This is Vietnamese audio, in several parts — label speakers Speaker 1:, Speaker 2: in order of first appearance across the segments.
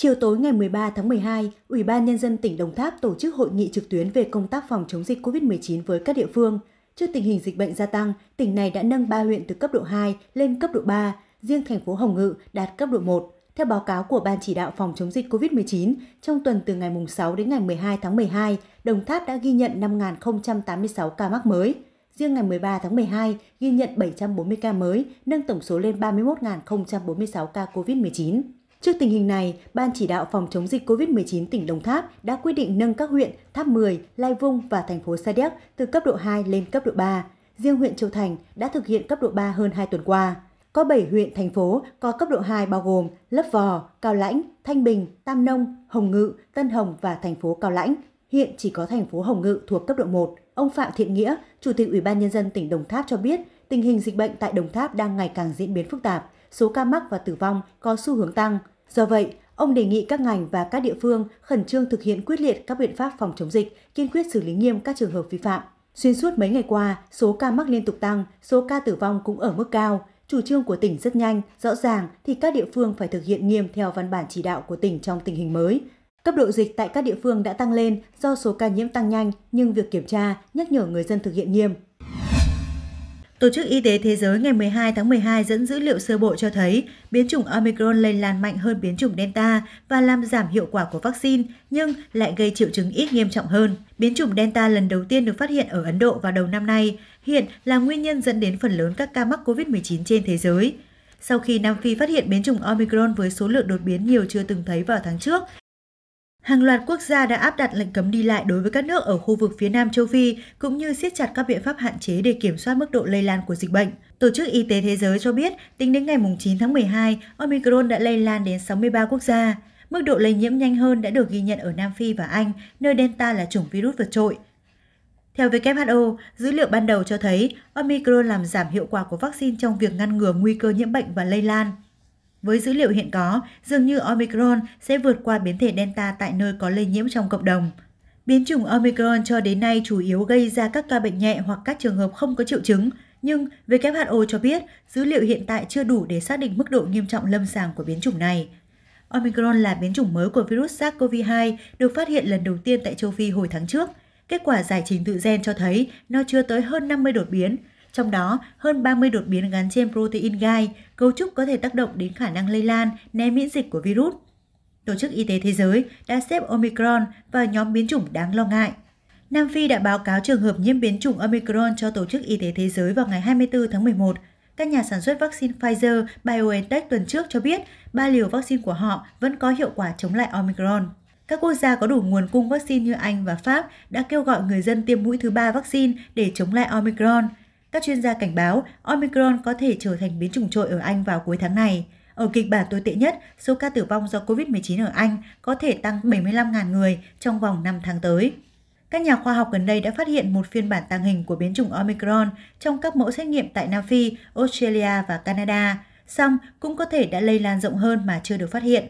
Speaker 1: Chiều tối ngày 13 tháng 12, Ủy ban Nhân dân tỉnh Đồng Tháp tổ chức hội nghị trực tuyến về công tác phòng chống dịch COVID-19 với các địa phương. Trước tình hình dịch bệnh gia tăng, tỉnh này đã nâng 3 huyện từ cấp độ 2 lên cấp độ 3, riêng thành phố Hồng Ngự đạt cấp độ 1. Theo báo cáo của Ban chỉ đạo phòng chống dịch COVID-19, trong tuần từ ngày 6 đến ngày 12 tháng 12, Đồng Tháp đã ghi nhận 5.086 ca mắc mới. Riêng ngày 13 tháng 12, ghi nhận 740 ca mới, nâng tổng số lên 31.046 ca COVID-19. Trước tình hình này, Ban chỉ đạo phòng chống dịch COVID-19 tỉnh Đồng Tháp đã quyết định nâng các huyện Tháp 10, Lai Vung và thành phố Sa Đéc từ cấp độ 2 lên cấp độ 3. Riêng huyện Châu Thành đã thực hiện cấp độ 3 hơn 2 tuần qua. Có 7 huyện, thành phố có cấp độ 2 bao gồm Lấp Vò, Cao Lãnh, Thanh Bình, Tam Nông, Hồng Ngự, Tân Hồng và thành phố Cao Lãnh. Hiện chỉ có thành phố Hồng Ngự thuộc cấp độ 1. Ông Phạm Thiện Nghĩa, Chủ tịch Ủy ban Nhân dân tỉnh Đồng Tháp cho biết, tình hình dịch bệnh tại Đồng Tháp đang ngày càng diễn biến phức tạp số ca mắc và tử vong có xu hướng tăng. Do vậy, ông đề nghị các ngành và các địa phương khẩn trương thực hiện quyết liệt các biện pháp phòng chống dịch, kiên quyết xử lý nghiêm các trường hợp vi phạm. Xuyên suốt mấy ngày qua, số ca mắc liên tục tăng, số ca tử vong cũng ở mức cao. Chủ trương của tỉnh rất nhanh, rõ ràng thì các địa phương phải thực hiện nghiêm theo văn bản chỉ đạo của tỉnh trong tình hình mới. Cấp độ dịch tại các địa phương đã tăng lên do số ca nhiễm tăng nhanh nhưng việc kiểm tra, nhắc nhở người dân thực hiện nghiêm Tổ chức Y tế Thế giới ngày 12 tháng 12 dẫn dữ liệu sơ bộ cho thấy biến chủng Omicron lây lan mạnh hơn biến chủng Delta và làm giảm hiệu quả của vaccine, nhưng lại gây triệu chứng ít nghiêm trọng hơn. Biến chủng Delta lần đầu tiên được phát hiện ở Ấn Độ vào đầu năm nay, hiện là nguyên nhân dẫn đến phần lớn các ca mắc COVID-19 trên thế giới. Sau khi Nam Phi phát hiện biến chủng Omicron với số lượng đột biến nhiều chưa từng thấy vào tháng trước, hàng loạt quốc gia đã áp đặt lệnh cấm đi lại đối với các nước ở khu vực phía Nam châu Phi, cũng như siết chặt các biện pháp hạn chế để kiểm soát mức độ lây lan của dịch bệnh. Tổ chức Y tế Thế giới cho biết, tính đến ngày 9 tháng 12, Omicron đã lây lan đến 63 quốc gia. Mức độ lây nhiễm nhanh hơn đã được ghi nhận ở Nam Phi và Anh, nơi Delta là chủng virus vượt trội. Theo WHO, dữ liệu ban đầu cho thấy Omicron làm giảm hiệu quả của vaccine trong việc ngăn ngừa nguy cơ nhiễm bệnh và lây lan. Với dữ liệu hiện có, dường như Omicron sẽ vượt qua biến thể Delta tại nơi có lây nhiễm trong cộng đồng. Biến chủng Omicron cho đến nay chủ yếu gây ra các ca bệnh nhẹ hoặc các trường hợp không có triệu chứng, nhưng WHO cho biết dữ liệu hiện tại chưa đủ để xác định mức độ nghiêm trọng lâm sàng của biến chủng này. Omicron là biến chủng mới của virus SARS-CoV-2 được phát hiện lần đầu tiên tại châu Phi hồi tháng trước. Kết quả giải trình tự gen cho thấy nó chưa tới hơn 50 đột biến, trong đó, hơn 30 đột biến gắn trên protein gai, cấu trúc có thể tác động đến khả năng lây lan, né miễn dịch của virus. Tổ chức Y tế Thế giới đã xếp Omicron vào nhóm biến chủng đáng lo ngại. Nam Phi đã báo cáo trường hợp nhiễm biến chủng Omicron cho Tổ chức Y tế Thế giới vào ngày 24 tháng 11. Các nhà sản xuất vaccine Pfizer, BioNTech tuần trước cho biết ba liều vaccine của họ vẫn có hiệu quả chống lại Omicron. Các quốc gia có đủ nguồn cung vaccine như Anh và Pháp đã kêu gọi người dân tiêm mũi thứ ba vaccine để chống lại Omicron. Các chuyên gia cảnh báo Omicron có thể trở thành biến chủng trội ở Anh vào cuối tháng này. Ở kịch bản tồi tệ nhất, số ca tử vong do COVID-19 ở Anh có thể tăng 75.000 người trong vòng 5 tháng tới. Các nhà khoa học gần đây đã phát hiện một phiên bản tàng hình của biến chủng Omicron trong các mẫu xét nghiệm tại Nam Phi, Australia và Canada, song cũng có thể đã lây lan rộng hơn mà chưa được phát hiện.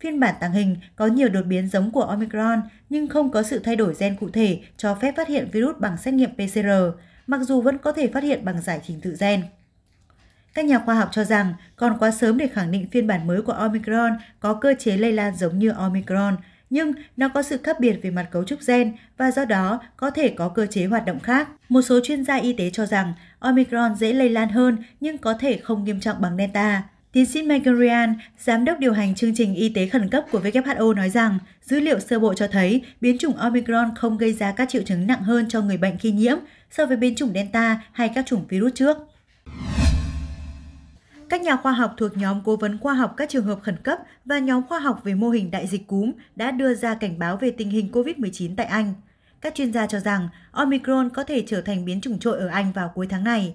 Speaker 1: Phiên bản tàng hình có nhiều đột biến giống của Omicron nhưng không có sự thay đổi gen cụ thể cho phép phát hiện virus bằng xét nghiệm PCR mặc dù vẫn có thể phát hiện bằng giải trình tự gen. Các nhà khoa học cho rằng còn quá sớm để khẳng định phiên bản mới của Omicron có cơ chế lây lan giống như Omicron, nhưng nó có sự khác biệt về mặt cấu trúc gen và do đó có thể có cơ chế hoạt động khác. Một số chuyên gia y tế cho rằng Omicron dễ lây lan hơn nhưng có thể không nghiêm trọng bằng Delta. Tiến sĩ Megan Ryan, giám đốc điều hành chương trình y tế khẩn cấp của WHO nói rằng, dữ liệu sơ bộ cho thấy biến chủng Omicron không gây ra các triệu chứng nặng hơn cho người bệnh khi nhiễm so với biến chủng Delta hay các chủng virus trước. Các nhà khoa học thuộc nhóm cố vấn khoa học các trường hợp khẩn cấp và nhóm khoa học về mô hình đại dịch cúm đã đưa ra cảnh báo về tình hình COVID-19 tại Anh. Các chuyên gia cho rằng Omicron có thể trở thành biến chủng trội ở Anh vào cuối tháng này.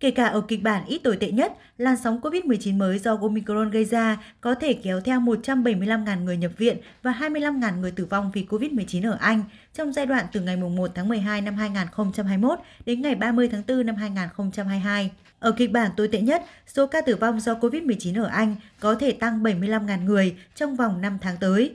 Speaker 1: Kể cả ở kịch bản ít tồi tệ nhất, làn sóng COVID-19 mới do Omicron gây ra có thể kéo theo 175.000 người nhập viện và 25.000 người tử vong vì COVID-19 ở Anh trong giai đoạn từ ngày 1 tháng 12 năm 2021 đến ngày 30 tháng 4 năm 2022. Ở kịch bản tồi tệ nhất, số ca tử vong do COVID-19 ở Anh có thể tăng 75.000 người trong vòng 5 tháng tới.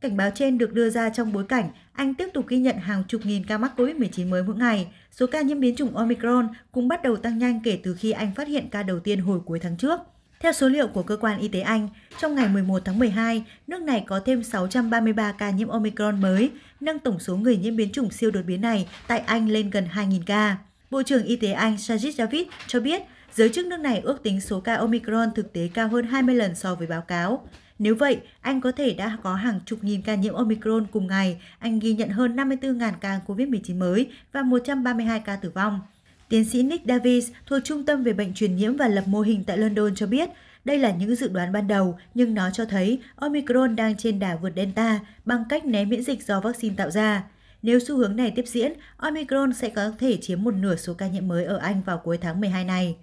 Speaker 1: Cảnh báo trên được đưa ra trong bối cảnh Anh tiếp tục ghi nhận hàng chục nghìn ca mắc COVID-19 mới mỗi ngày. Số ca nhiễm biến chủng Omicron cũng bắt đầu tăng nhanh kể từ khi Anh phát hiện ca đầu tiên hồi cuối tháng trước. Theo số liệu của cơ quan y tế Anh, trong ngày 11 tháng 12, nước này có thêm 633 ca nhiễm Omicron mới, nâng tổng số người nhiễm biến chủng siêu đột biến này tại Anh lên gần 2.000 ca. Bộ trưởng Y tế Anh Sajid Javid cho biết giới chức nước này ước tính số ca Omicron thực tế cao hơn 20 lần so với báo cáo. Nếu vậy, Anh có thể đã có hàng chục nghìn ca nhiễm Omicron cùng ngày. Anh ghi nhận hơn 54.000 ca COVID-19 mới và 132 ca tử vong. Tiến sĩ Nick Davis thuộc Trung tâm về bệnh truyền nhiễm và lập mô hình tại London cho biết, đây là những dự đoán ban đầu, nhưng nó cho thấy Omicron đang trên đà vượt Delta bằng cách né miễn dịch do vaccine tạo ra. Nếu xu hướng này tiếp diễn, Omicron sẽ có thể chiếm một nửa số ca nhiễm mới ở Anh vào cuối tháng 12 này.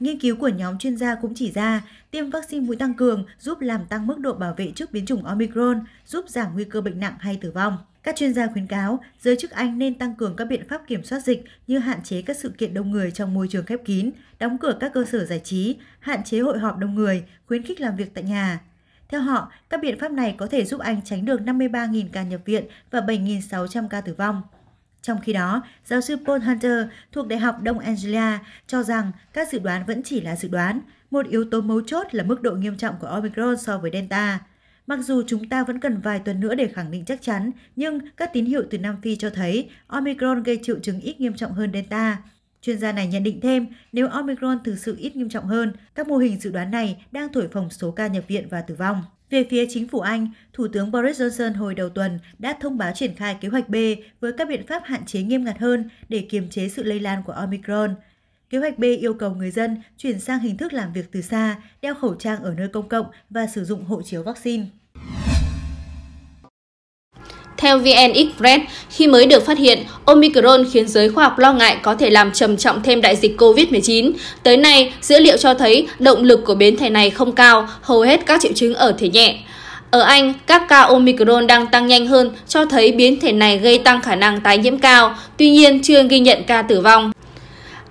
Speaker 1: Nghiên cứu của nhóm chuyên gia cũng chỉ ra tiêm vaccine mũi tăng cường giúp làm tăng mức độ bảo vệ trước biến chủng Omicron, giúp giảm nguy cơ bệnh nặng hay tử vong. Các chuyên gia khuyến cáo giới chức Anh nên tăng cường các biện pháp kiểm soát dịch như hạn chế các sự kiện đông người trong môi trường khép kín, đóng cửa các cơ sở giải trí, hạn chế hội họp đông người, khuyến khích làm việc tại nhà. Theo họ, các biện pháp này có thể giúp Anh tránh được 53.000 ca nhập viện và 7.600 ca tử vong. Trong khi đó, giáo sư Paul Hunter thuộc Đại học Đông Anglia cho rằng các dự đoán vẫn chỉ là dự đoán, một yếu tố mấu chốt là mức độ nghiêm trọng của Omicron so với Delta. Mặc dù chúng ta vẫn cần vài tuần nữa để khẳng định chắc chắn, nhưng các tín hiệu từ Nam Phi cho thấy Omicron gây triệu chứng ít nghiêm trọng hơn Delta. Chuyên gia này nhận định thêm, nếu Omicron thực sự ít nghiêm trọng hơn, các mô hình dự đoán này đang thổi phồng số ca nhập viện và tử vong. Về phía chính phủ Anh, Thủ tướng Boris Johnson hồi đầu tuần đã thông báo triển khai kế hoạch B với các biện pháp hạn chế nghiêm ngặt hơn để kiềm chế sự lây lan của Omicron. Kế hoạch B yêu cầu người dân chuyển sang hình thức làm việc từ xa, đeo khẩu trang ở nơi công cộng và sử dụng hộ chiếu vaccine.
Speaker 2: Theo VN Express, khi mới được phát hiện, Omicron khiến giới khoa học lo ngại có thể làm trầm trọng thêm đại dịch COVID-19. Tới nay, dữ liệu cho thấy động lực của biến thể này không cao, hầu hết các triệu chứng ở thể nhẹ. Ở Anh, các ca Omicron đang tăng nhanh hơn cho thấy biến thể này gây tăng khả năng tái nhiễm cao, tuy nhiên chưa ghi nhận ca tử vong.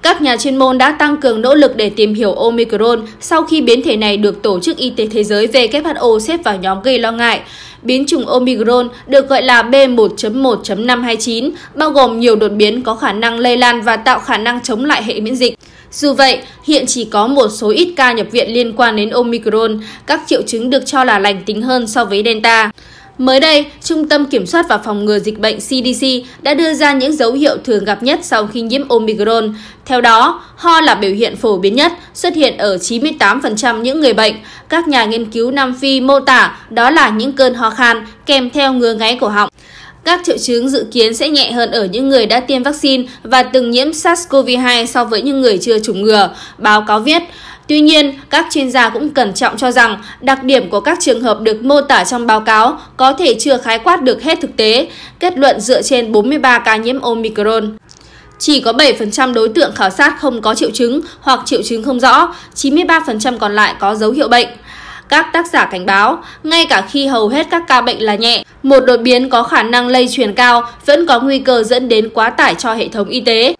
Speaker 2: Các nhà chuyên môn đã tăng cường nỗ lực để tìm hiểu Omicron sau khi biến thể này được Tổ chức Y tế Thế giới WHO xếp vào nhóm gây lo ngại biến chủng Omicron được gọi là B1.1.529, bao gồm nhiều đột biến có khả năng lây lan và tạo khả năng chống lại hệ miễn dịch. Dù vậy, hiện chỉ có một số ít ca nhập viện liên quan đến Omicron, các triệu chứng được cho là lành tính hơn so với Delta mới đây trung tâm kiểm soát và phòng ngừa dịch bệnh cdc đã đưa ra những dấu hiệu thường gặp nhất sau khi nhiễm omicron theo đó ho là biểu hiện phổ biến nhất xuất hiện ở 98% những người bệnh các nhà nghiên cứu nam phi mô tả đó là những cơn ho khan kèm theo ngứa ngáy cổ họng các triệu chứng dự kiến sẽ nhẹ hơn ở những người đã tiêm vaccine và từng nhiễm SARS-CoV-2 so với những người chưa chủng ngừa, báo cáo viết. Tuy nhiên, các chuyên gia cũng cẩn trọng cho rằng đặc điểm của các trường hợp được mô tả trong báo cáo có thể chưa khái quát được hết thực tế, kết luận dựa trên 43 ca nhiễm Omicron. Chỉ có 7% đối tượng khảo sát không có triệu chứng hoặc triệu chứng không rõ, 93% còn lại có dấu hiệu bệnh. Các tác giả cảnh báo, ngay cả khi hầu hết các ca bệnh là nhẹ, một đột biến có khả năng lây truyền cao vẫn có nguy cơ dẫn đến quá tải cho hệ thống y tế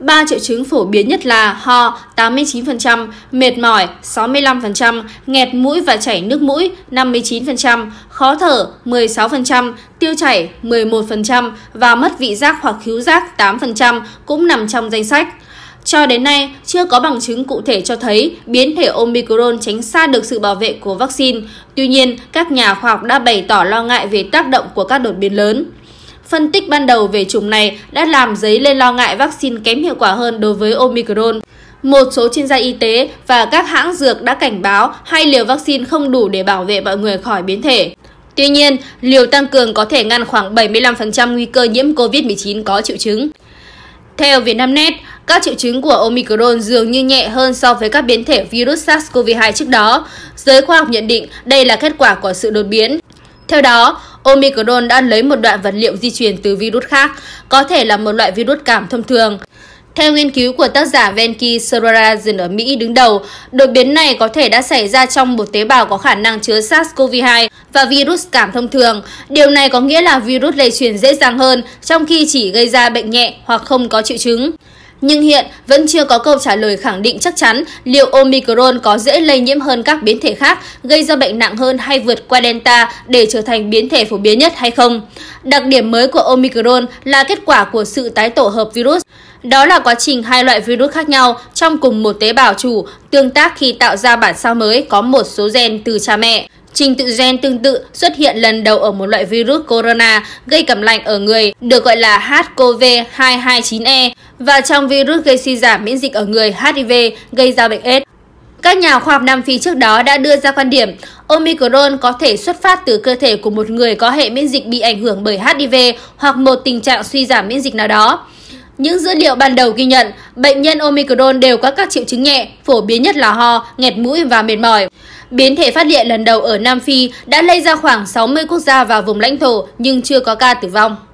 Speaker 2: ba triệu chứng phổ biến nhất là ho 89%, mệt mỏi 65%, nghẹt mũi và chảy nước mũi 59%, khó thở 16%, tiêu chảy 11% và mất vị giác hoặc khứu giác 8% cũng nằm trong danh sách. Cho đến nay, chưa có bằng chứng cụ thể cho thấy biến thể Omicron tránh xa được sự bảo vệ của vaccine. Tuy nhiên, các nhà khoa học đã bày tỏ lo ngại về tác động của các đột biến lớn. Phân tích ban đầu về chủng này đã làm dấy lên lo ngại vaccine kém hiệu quả hơn đối với Omicron. Một số chuyên gia y tế và các hãng dược đã cảnh báo hai liều vaccine không đủ để bảo vệ mọi người khỏi biến thể. Tuy nhiên, liều tăng cường có thể ngăn khoảng 75% nguy cơ nhiễm COVID-19 có triệu chứng. Theo Vietnamnet, các triệu chứng của Omicron dường như nhẹ hơn so với các biến thể virus SARS-CoV-2 trước đó. Giới khoa học nhận định đây là kết quả của sự đột biến. Theo đó, Omicron đã lấy một đoạn vật liệu di chuyển từ virus khác, có thể là một loại virus cảm thông thường. Theo nghiên cứu của tác giả Venki Sororajan ở Mỹ đứng đầu, đột biến này có thể đã xảy ra trong một tế bào có khả năng chứa SARS-CoV-2 và virus cảm thông thường. Điều này có nghĩa là virus lây truyền dễ dàng hơn, trong khi chỉ gây ra bệnh nhẹ hoặc không có triệu chứng nhưng hiện vẫn chưa có câu trả lời khẳng định chắc chắn liệu omicron có dễ lây nhiễm hơn các biến thể khác gây ra bệnh nặng hơn hay vượt qua delta để trở thành biến thể phổ biến nhất hay không. Đặc điểm mới của omicron là kết quả của sự tái tổ hợp virus. Đó là quá trình hai loại virus khác nhau trong cùng một tế bào chủ tương tác khi tạo ra bản sao mới có một số gen từ cha mẹ. Trình tự gen tương tự xuất hiện lần đầu ở một loại virus corona gây cảm lạnh ở người, được gọi là HCoV229E, và trong virus gây suy giảm miễn dịch ở người HIV gây ra bệnh AIDS. Các nhà khoa học Nam Phi trước đó đã đưa ra quan điểm Omicron có thể xuất phát từ cơ thể của một người có hệ miễn dịch bị ảnh hưởng bởi HIV hoặc một tình trạng suy giảm miễn dịch nào đó những dữ liệu ban đầu ghi nhận bệnh nhân omicron đều có các triệu chứng nhẹ phổ biến nhất là ho nghẹt mũi và mệt mỏi biến thể phát hiện lần đầu ở nam phi đã lây ra khoảng 60 quốc gia và vùng lãnh thổ nhưng chưa có ca tử vong